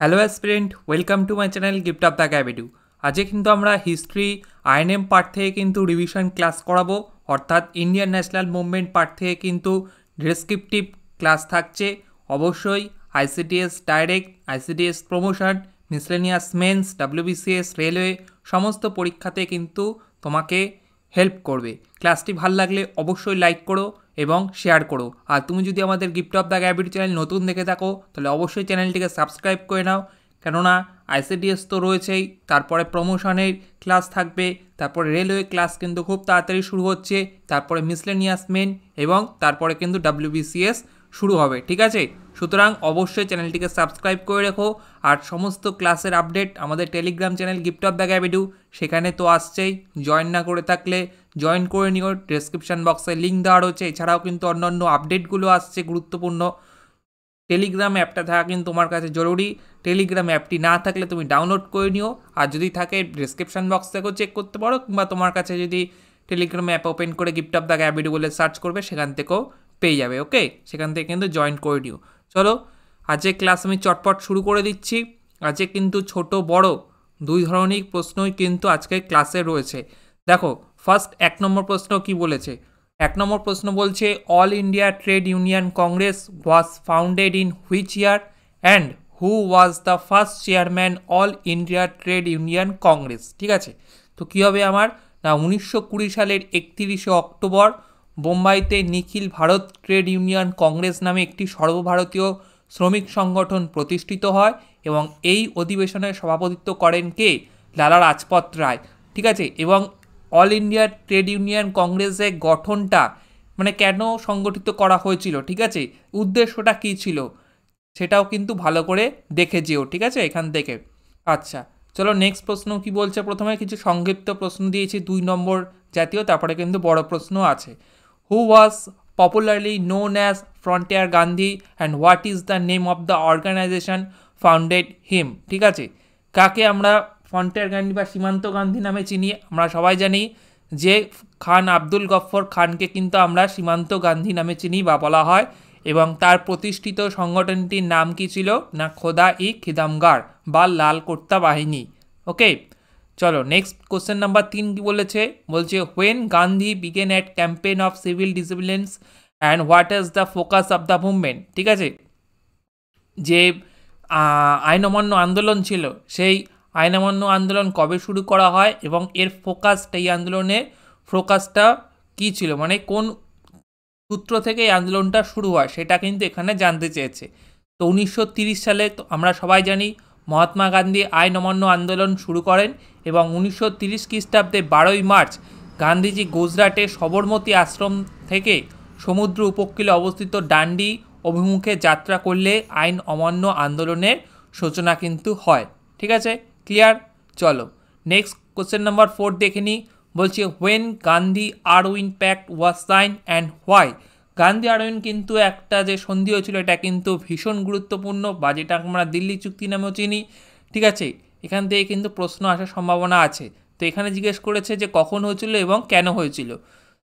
hello aspirant welcome to my channel gift of the ক্যাবিডু আজকে কিন্তু আমরা হিস্ট্রি আইএনএম পার্ট থেকে কিন্তু রিভিশন ক্লাস করাবো অর্থাৎ ইন্ডিয়ান ন্যাশনাল মুভমেন্ট পার্ট থেকে কিন্তু ডেসক্রিপটিভ ক্লাস থাকছে অবশ্যই ICDS direct ICDS promotion miscellaneous mains WBCS railway সমস্ত পরীক্ষাতে কিন্তু তোমাকে হেল্প করবে ক্লাসটি ভাল লাগলে অবশ্যই লাইক করো এবং শেয়ার করো আর তুমি যদি আমাদের গিফট অফ দ্য গ্যাবিট চ্যানেল নতুন দেখে থাকো তাহলে অবশ্যই চ্যানেলটিকে সাবস্ক্রাইব করে নাও কেননা আইসিডিএস তো রয়েছেই তারপরে প্রমোশনের ক্লাস থাকবে তারপরে রেলওয়ে ক্লাস কিন্তু খুব তাড়াতাড়ি শুরু হচ্ছে তারপরে মিসলেনিয়াস মেন এবং তারপরে কিন্তু ডাব্লিউবিসিএস শুরু হবে ঠিক আছে সুতরাং অবশ্যই চ্যানেলটিকে সাবস্ক্রাইব করে রেখো আর সমস্ত ক্লাসের আপডেট আমাদের Telegram channel gift of the ক্যাবিডু সেখানে তো আসছেই জয়েন না করে থাকলে জয়েন করে নিও ডেসক্রিপশান বক্সে লিঙ্ক দেওয়া রয়েছে এছাড়াও কিন্তু অন্যান্য আপডেটগুলো আসছে গুরুত্বপূর্ণ টেলিগ্রাম অ্যাপটা থাকা কিন্তু তোমার কাছে জরুরি টেলিগ্রাম অ্যাপটি না থাকলে তুমি ডাউনলোড করে নিও আর যদি থাকে ডিসক্রিপশান বক্স থেকেও চেক করতে পারো কিংবা তোমার কাছে যদি টেলিগ্রাম অ্যাপ ওপেন করে গিফট অফ দ্য ক্যাবিডি বলে সার্চ করবে সেখান থেকেও পেয়ে যাবে ওকে সেখান থেকে কিন্তু জয়েন করে নিও চলো আজকে ক্লাস আমি চটপট শুরু করে দিচ্ছি আজকে কিন্তু ছোট বড় দুই ধরনের প্রশ্নই কিন্তু আজকের ক্লাসে রয়েছে দেখো ফার্স্ট এক নম্বর প্রশ্ন কি বলেছে এক নম্বর প্রশ্ন বলছে All India Trade Union Congress was founded in which year and who was the first chairman All India Trade Union Congress ঠিক আছে তো কী হবে আমার না উনিশশো কুড়ি সালের একত্রিশে অক্টোবর বোম্বাইতে নিখিল ভারত ট্রেড ইউনিয়ন কংগ্রেস নামে একটি সর্বভারতীয় শ্রমিক সংগঠন প্রতিষ্ঠিত হয় এবং এই অধিবেশনে সভাপতিত্ব করেন কে লালা রাজপথ রায় ঠিক আছে এবং অল ইন্ডিয়া ট্রেড ইউনিয়ন কংগ্রেসের গঠনটা মানে কেন সংগঠিত করা হয়েছিল ঠিক আছে উদ্দেশ্যটা কী ছিল সেটাও কিন্তু ভালো করে দেখে যেও ঠিক আছে এখান থেকে আচ্ছা চলো নেক্সট প্রশ্ন কি বলছে প্রথমে কিছু সংক্ষিপ্ত প্রশ্ন দিয়েছি দুই নম্বর জাতীয় তারপরে কিন্তু বড় প্রশ্ন আছে who was popularly known as Frontier Gandhi and what is the name of the organization founded him ঠিক আছে কাকে আমরা ফ্রন্টিয়ার গান্ধী বা সীমান্ত গান্ধী নামে চিনি আমরা সবাই জানি যে খান আব্দুল গফর খানকে কিন্তু আমরা সীমান্ত গান্ধী নামে চিনি বা বলা হয় এবং তার প্রতিষ্ঠিত সংগঠনটির নাম কী ছিল না খোদা ই খিদামগার বা লাল কর্তা বাহিনী ওকে চলো নেক্সট কোশ্চেন নাম্বার তিন কি বলেছে বলছে when Gandhi began at campaign of civil disciplines and what is the focus of the movement ঠিক আছে যে আইন অমান্য আন্দোলন ছিল সেই আইন অমান্য আন্দোলন কবে শুরু করা হয় এবং এর ফোকাসটা এই আন্দোলনে ফোকাসটা কী ছিল মানে কোন সূত্র থেকে এই আন্দোলনটা শুরু হয় সেটা কিন্তু এখানে জানতে চেয়েছে তো উনিশশো সালে তো আমরা সবাই জানি মহাত্মা গান্ধী আইন অমান্য আন্দোলন শুরু করেন এবং উনিশশো তিরিশ খ্রিস্টাব্দে বারোই মার্চ গান্ধীজি গুজরাটে সবরমতী আশ্রম থেকে সমুদ্র উপকূলে অবস্থিত ডান্ডি অভিমুখে যাত্রা করলে আইন অমান্য আন্দোলনের সূচনা কিন্তু হয় ঠিক আছে ক্লিয়ার চলো নেক্সট কোশ্চেন নাম্বার ফোর দেখে নিই বলছে when Gandhi Irwin pact was sign and why Gandhi আরোয়ন কিন্তু একটা যে সন্ধি হয়েছিল এটা কিন্তু ভীষণ গুরুত্বপূর্ণ বা যেটা আমরা দিল্লি চুক্তি নামেও চিনি ঠিক আছে এখান থেকে কিন্তু প্রশ্ন আসার সম্ভাবনা আছে তো এখানে জিজ্ঞেস করেছে যে কখন হয়েছিল এবং কেন হয়েছিল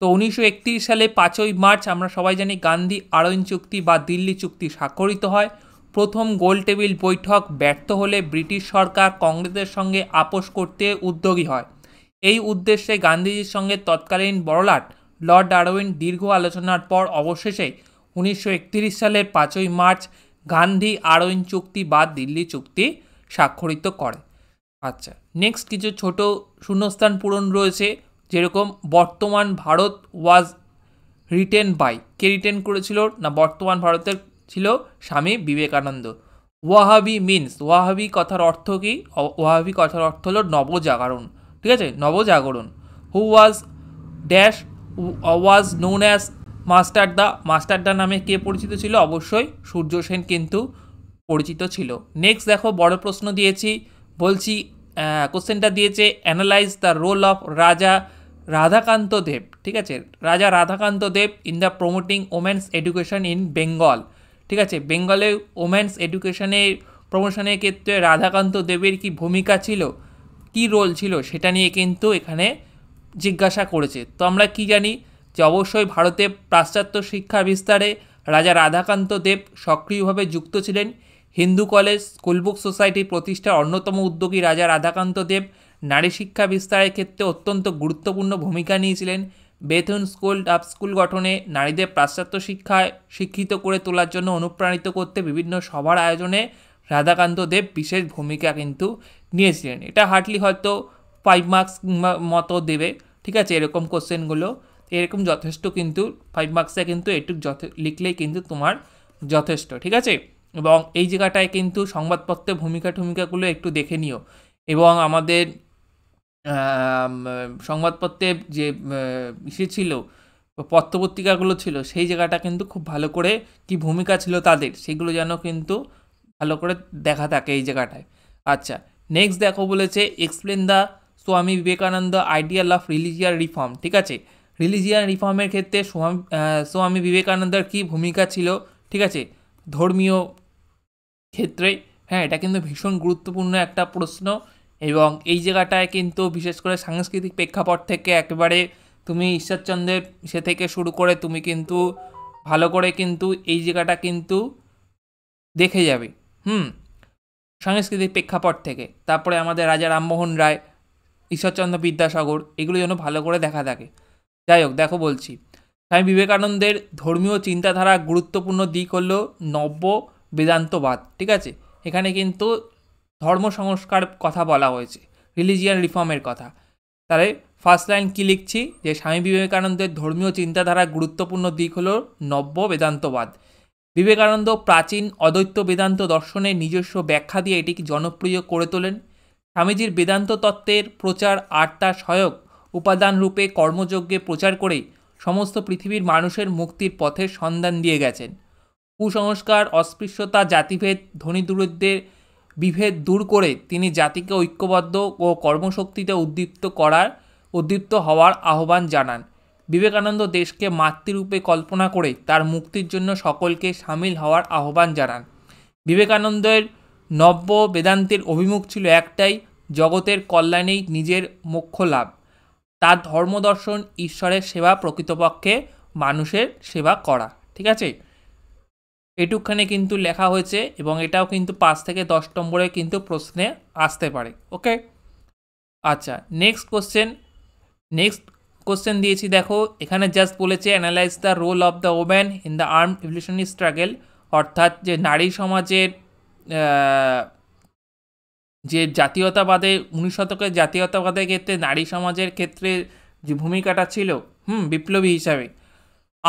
তো উনিশশো সালে পাঁচই মার্চ আমরা সবাই জানি গান্ধী আরোয়ন চুক্তি বা দিল্লি চুক্তি স্বাক্ষরিত হয় প্রথম গোলটেবিল বৈঠক ব্যর্থ হলে ব্রিটিশ সরকার কংগ্রেসের সঙ্গে আপোষ করতে উদ্যোগী হয় এই উদ্দেশ্যে গান্ধীজির সঙ্গে তৎকালীন বড়লাট লর্ড ডারোইন দীর্ঘ আলোচনার পর অবশেষে উনিশশো সালের পাঁচই মার্চ গান্ধী আরোইন চুক্তি বা দিল্লি চুক্তি স্বাক্ষরিত করে আচ্ছা নেক্সট কিছু ছোট শূন্যস্থান পূরণ রয়েছে যেরকম Bartaman Bharat was written by কে রিটেন করেছিল না বর্তমান ভারতের ছিল স্বামী বিবেকানন্দ ওয়াহাবি মিনস ওয়াহাবি কথার অর্থ কী ওয়াহাবি কথার অর্থ হলো নবজাগরণ ঠিক আছে নবজাগরণ who was dash was known as Masterda Masterda নামে কে পরিচিত ছিল অবশ্যই সূর্য সেন কিন্তু পরিচিত ছিল নেক্সট দেখো বড় প্রশ্ন দিয়েছি বলছি কোশ্চেনটা দিয়েছে অ্যানালাইজ দ্য রোল অফ রাজা রাধাকান্ত দেব ঠিক আছে Raja Radhakanta Deb in the promoting women's education in Bengal ঠিক আছে বেঙ্গলে ওমেন্স এডুকেশনের প্রমোশনের ক্ষেত্রে রাধাকান্ত দেবের কি ভূমিকা ছিল কি রোল ছিল সেটা নিয়ে কিন্তু এখানে জিজ্ঞাসা করেছে তো আমরা কি জানি যে অবশ্যই ভারতে পাশ্চাত্য শিক্ষা বিস্তারে রাজা রাধাকান্ত দেব সক্রিয়ভাবে যুক্ত ছিলেন হিন্দু কলেজ স্কুলবুক সোসাইটি প্রতিষ্ঠার অন্যতম উদ্যোগী রাজা রাধাকান্ত দেব নারী শিক্ষা বিস্তারের ক্ষেত্রে অত্যন্ত গুরুত্বপূর্ণ ভূমিকা নিয়েছিলেন বেথুন স্কুল ডাব স্কুল গঠনে নারীদের পাশ্চাত্য শিক্ষায় শিক্ষিত করে তোলার জন্য অনুপ্রাণিত করতে বিভিন্ন সভার আয়োজনে রাধাকান্ত দেব বিশেষ ভূমিকা কিন্তু নিয়েছিলেন এটা হার্টলি হয়তো ফাইভ মার্কস মতো দেবে ঠিক আছে এরকম কোশ্চেনগুলো এরকম যথেষ্ট কিন্তু ফাইভ মার্কসে কিন্তু একটু যথে লিখলেই কিন্তু তোমার যথেষ্ট ঠিক আছে এবং এই জায়গাটায় কিন্তু সংবাদপত্রের ভূমিকা টুমিকাগুলো একটু দেখে নিও এবং আমাদের সংবাদপত্রে যে ইসে ছিল পত্রপত্রিকাগুলো ছিল সেই জায়গাটা কিন্তু খুব ভালো করে কি ভূমিকা ছিল তাদের সেগুলো যেন কিন্তু ভালো করে দেখা থাকে এই জায়গাটায় আচ্ছা নেক্সট দেখো বলেছে explain the Swami Vivekananda ideal of religion reform ঠিক আছে রিলিজিয়ান রিফর্মের ক্ষেত্রে স্বামী স্বামী বিবেকানন্দের কী ভূমিকা ছিল ঠিক আছে ধর্মীয় ক্ষেত্রে হ্যাঁ এটা কিন্তু ভীষণ গুরুত্বপূর্ণ একটা প্রশ্ন এবং এই জায়গাটায় কিন্তু বিশেষ করে সাংস্কৃতিক প্রেক্ষাপট থেকে একেবারে তুমি ঈশ্বরচন্দ্রের সে থেকে শুরু করে তুমি কিন্তু ভালো করে কিন্তু এই জায়গাটা কিন্তু দেখে যাবে হুম সাংস্কৃতিক প্রেক্ষাপট থেকে তারপরে আমাদের রাজা রামমোহন রায় ঈশ্বরচন্দ্র বিদ্যাসাগর এগুলো যেন ভালো করে দেখা থাকে যাই হোক দেখো বলছি স্বামী বিবেকানন্দের ধর্মীয় চিন্তাধারা গুরুত্বপূর্ণ দিক হল নব্য বেদান্তবাদ ঠিক আছে এখানে কিন্তু ধর্ম সংস্কার কথা বলা হয়েছে রিলিজিয়ান রিফর্মের কথা তাহলে ফার্স্ট লাইন কী লিখছি যে স্বামী বিবেকানন্দের ধর্মীয় চিন্তাধারার গুরুত্বপূর্ণ দিক হল নব্য বেদান্তবাদ বিবেকানন্দ প্রাচীন অদ্বৈত বেদান্ত দর্শনের নিজস্ব ব্যাখ্যা দিয়ে এটিকে জনপ্রিয় করে তোলেন স্বামীজির বেদান্ত তত্ত্বের প্রচার আর তার সহায়ক রূপে কর্মযজ্ঞে প্রচার করে সমস্ত পৃথিবীর মানুষের মুক্তির পথের সন্ধান দিয়ে গেছেন কুসংস্কার অস্পৃশ্যতা জাতিভেদ ধনী দূরদের বিভেদ দূর করে তিনি জাতিকে ঐক্যবদ্ধ ও কর্মশক্তিতে উদ্দীপ্ত করার উদ্দীপ্ত হওয়ার আহ্বান জানান বিবেকানন্দ দেশকে মাতৃরূপে কল্পনা করে তার মুক্তির জন্য সকলকে সামিল হওয়ার আহ্বান জানান বিবেকানন্দের নব্য বেদান্তের অভিমুখ ছিল একটাই জগতের কল্যাণেই নিজের মোক্ষ লাভ তার ধর্মদর্শন ঈশ্বরের সেবা প্রকৃতপক্ষে মানুষের সেবা করা ঠিক আছে এটুকখানে কিন্তু লেখা হয়েছে এবং এটাও কিন্তু পাঁচ থেকে দশ নম্বরে কিন্তু প্রশ্নে আসতে পারে ওকে আচ্ছা নেক্সট কোশ্চেন নেক্সট কোশ্চেন দিয়েছি দেখো এখানে জাস্ট বলেছে analyse the role of the woman in the arm revolutionary struggle অর্থাৎ যে নারী সমাজের যে জাতীয়তাবাদে উনিশ শতকের জাতীয়তাবাদের ক্ষেত্রে নারী সমাজের ক্ষেত্রে যে ভূমিকাটা ছিল হুম বিপ্লবী হিসাবে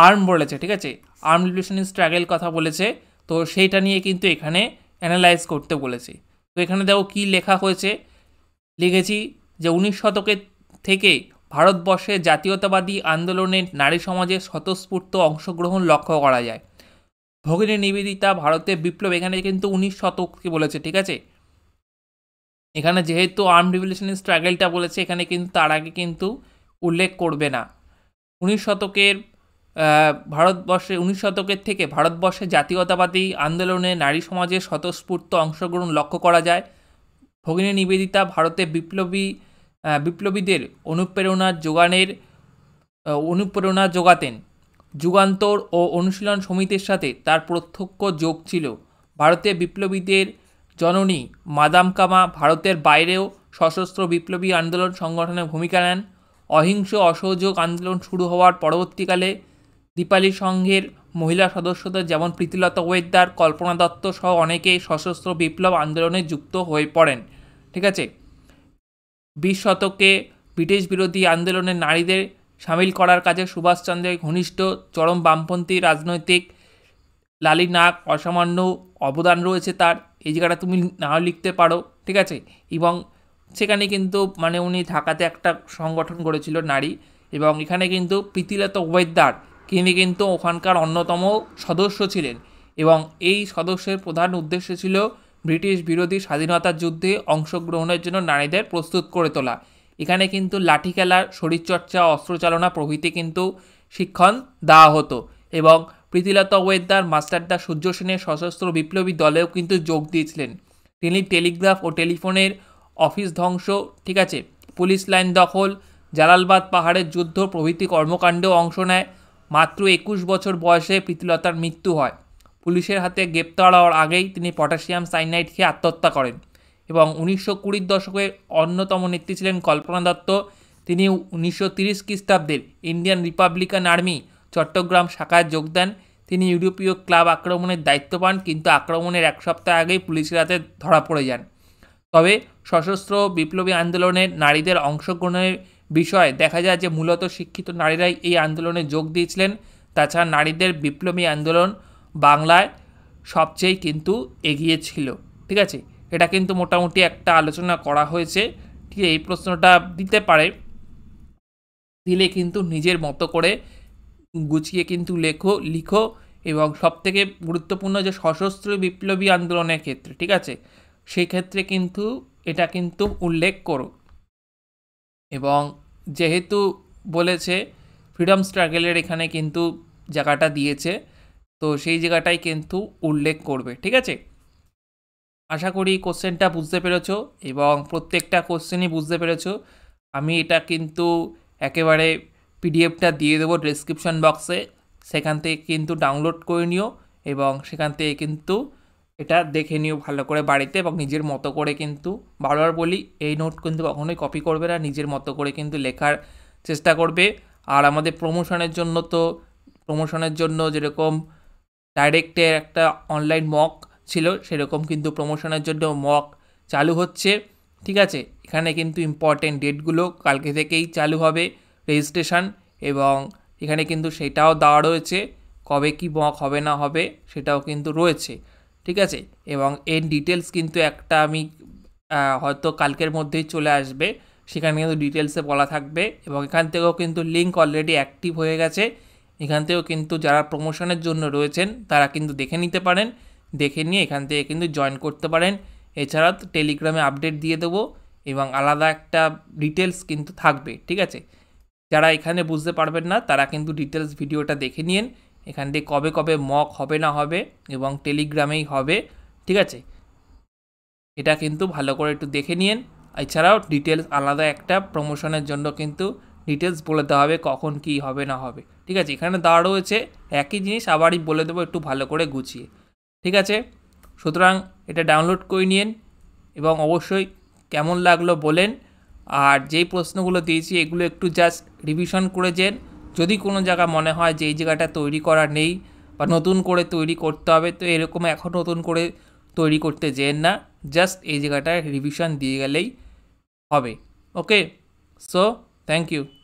আর্ম বলেছে ঠিক আছে আর্ম লিবেশন স্ট্রাগেল কথা বলেছে তো সেইটা নিয়ে কিন্তু এখানে অ্যানালাইজ করতে বলেছে তো এখানে দেখো কি লেখা হয়েছে লিখেছি যে উনিশ শতকের থেকে ভারতবর্ষে জাতীয়তাবাদী আন্দোলনে নারী সমাজের স্বতঃস্ফূর্ত অংশগ্রহণ লক্ষ্য করা যায় ভগিনী নিবেদিতা ভারতে বিপ্লব এখানে কিন্তু উনিশ শতককে বলেছে ঠিক আছে এখানে যেহেতু আর্ম রিভলিউশনের স্ট্রাগলটা বলেছে এখানে কিন্তু তার আগে কিন্তু উল্লেখ করবে না উনিশ শতকের ভারতবর্ষে উনিশ শতকের থেকে ভারতবর্ষে জাতীয়তাবাদী আন্দোলনে নারী সমাজের স্বতঃস্ফূর্ত অংশগ্রহণ লক্ষ্য করা যায় ভগিনী নিবেদিতা ভারতে বিপ্লবী বিপ্লবীদের অনুপ্রেরণা যোগানের অনুপ্রেরণা যোগাতেন যুগান্তর ও অনুশীলন সমিতির সাথে তার প্রত্যক্ষ যোগ ছিল ভারতে বিপ্লবীদের জননী মাদাম কামা ভারতের বাইরেও সশস্ত্র বিপ্লবী আন্দোলন সংগঠনে ভূমিকা নেন অহিংস অসহযোগ আন্দোলন শুরু হওয়ার পরবর্তীকালে দীপালি সংঘের মহিলা সদস্যদের যেমন প্রীতিলতা ওয়েদার কল্পনা দত্ত সহ অনেকেই সশস্ত্র বিপ্লব আন্দোলনে যুক্ত হয়ে পড়েন ঠিক আছে বিশ শতকে ব্রিটিশ বিরোধী আন্দোলনে নারীদের সামিল করার কাজে সুভাষচন্দ্রের ঘনিষ্ঠ চরম বামপন্থী রাজনৈতিক লালি নাগ অসামান্য অবদান রয়েছে তার এই জায়গাটা তুমি নাও লিখতে পারো ঠিক আছে এবং সেখানে কিন্তু মানে উনি ঢাকাতে একটা সংগঠন গড়েছিল নারী এবং এখানে কিন্তু প্রীতিলতা ওয়েদার তিনি কিন্তু ওখানকার অন্যতম সদস্য ছিলেন এবং এই সদস্যের প্রধান উদ্দেশ্য ছিল ব্রিটিশ বিরোধী স্বাধীনতার যুদ্ধে অংশগ্রহণের জন্য নারীদের প্রস্তুত করে তোলা এখানে কিন্তু লাঠি খেলা শরীরচর্চা অস্ত্রচালনা প্রভৃতি কিন্তু শিক্ষণ দেওয়া হতো এবং প্রীতিলতা ওয়েদার মাস্টারদা সূর্য সেনের সশস্ত্র বিপ্লবী দলেও কিন্তু যোগ দিয়েছিলেন তিনি টেলিগ্রাফ ও টেলিফোনের অফিস ধ্বংস ঠিক আছে পুলিশ লাইন দখল জালালবাদ পাহাড়ের যুদ্ধ প্রভৃতি কর্মকাণ্ডেও অংশ নেয় মাত্র একুশ বছর বয়সে প্রীতিলতার মৃত্যু হয় পুলিশের হাতে গ্রেপ্তার হওয়ার আগেই তিনি পটাশিয়াম সাইনাইড খেয়ে আত্মহত্যা করেন এবং উনিশশো কুড়ির দশকের অন্যতম নেত্রী ছিলেন কল্পনা দত্ত তিনি উনিশশো তিরিশ খ্রিস্টাব্দের ইন্ডিয়ান রিপাবলিকান আর্মি চট্টগ্রাম শাখায় যোগ দেন তিনি ইউরোপীয় ক্লাব আক্রমণের দায়িত্ব পান কিন্তু আক্রমণের এক সপ্তাহ আগেই পুলিশের হাতে ধরা পড়ে যান তবে সশস্ত্র বিপ্লবী আন্দোলনে নারীদের অংশগ্রহণের বিষয়ে দেখা যায় যে মূলত শিক্ষিত নারীরাই এই আন্দোলনে যোগ দিয়েছিলেন তাছাড়া নারীদের বিপ্লবী আন্দোলন বাংলায় সবচেয়ে কিন্তু এগিয়ে ছিল ঠিক আছে এটা কিন্তু মোটামুটি একটা আলোচনা করা হয়েছে ঠিক এই প্রশ্নটা দিতে পারে দিলে কিন্তু নিজের মতো করে গুছিয়ে কিন্তু লেখো লিখো এবং সবথেকে গুরুত্বপূর্ণ যে সশস্ত্র বিপ্লবী আন্দোলনের ক্ষেত্রে ঠিক আছে সেই ক্ষেত্রে কিন্তু এটা কিন্তু উল্লেখ করো এবং যেহেতু বলেছে ফ্রিডম স্ট্রাগেলের এখানে কিন্তু জায়গাটা দিয়েছে তো সেই জায়গাটাই কিন্তু উল্লেখ করবে ঠিক আছে আশা করি কোশ্চেনটা বুঝতে পেরেছ এবং প্রত্যেকটা কোশ্চেনই বুঝতে পেরেছ আমি এটা কিন্তু একেবারে পিডিএফটা দিয়ে দেবো ডিসক্রিপশান বক্সে সেখান থেকে কিন্তু ডাউনলোড করে নিও এবং সেখান থেকে কিন্তু এটা দেখে নিও ভালো করে বাড়িতে এবং নিজের মতো করে কিন্তু বারবার বলি এই নোট কিন্তু কখনোই কপি করবে না নিজের মতো করে কিন্তু লেখার চেষ্টা করবে আর আমাদের প্রমোশনের জন্য তো প্রমোশনের জন্য যেরকম ডাইরেক্টের একটা অনলাইন মক ছিল সেরকম কিন্তু প্রমোশনের জন্য মক চালু হচ্ছে ঠিক আছে এখানে কিন্তু ইম্পর্টেন্ট ডেটগুলো কালকে থেকেই চালু হবে রেজিস্ট্রেশন এবং এখানে কিন্তু সেটাও দেওয়া রয়েছে কবে কি মক হবে না হবে সেটাও কিন্তু রয়েছে ঠিক আছে এবং এর ডিটেলস কিন্তু একটা আমি হয়তো কালকের মধ্যেই চলে আসবে সেখানে কিন্তু ডিটেলসে বলা থাকবে এবং এখান থেকেও কিন্তু লিঙ্ক অলরেডি অ্যাক্টিভ হয়ে গেছে এখান থেকেও কিন্তু যারা প্রমোশনের জন্য রয়েছেন তারা কিন্তু দেখে নিতে পারেন দেখে নিয়ে এখান থেকে কিন্তু জয়েন করতে পারেন এছাড়া টেলিগ্রামে আপডেট দিয়ে দেবো এবং আলাদা একটা ডিটেলস কিন্তু থাকবে ঠিক আছে যারা এখানে বুঝতে পারবেন না তারা কিন্তু ডিটেলস ভিডিওটা দেখে নিন এখান থেকে কবে কবে মক হবে না হবে এবং টেলিগ্রামেই হবে ঠিক আছে এটা কিন্তু ভালো করে একটু দেখে নিন এছাড়াও ডিটেলস আলাদা একটা প্রমোশনের জন্য কিন্তু ডিটেলস বলে দেওয়া হবে কখন কি হবে না হবে ঠিক আছে এখানে দেওয়া রয়েছে একই জিনিস আবারই বলে দেবো একটু ভালো করে গুছিয়ে ঠিক আছে সুতরাং এটা ডাউনলোড করে নিন এবং অবশ্যই কেমন লাগলো বলেন আর যেই প্রশ্নগুলো দিয়েছি এগুলো একটু জাস্ট রিভিশন করে যেন যদি কোনো জায়গা মনে হয় যে এই জায়গাটা তৈরি করা নেই বা নতুন করে তৈরি করতে হবে তো এরকম এখন নতুন করে তৈরি করতে যেন না জাস্ট এই জায়গাটায় রিভিশন দিয়ে গেলেই হবে ওকে সো থ্যাংক ইউ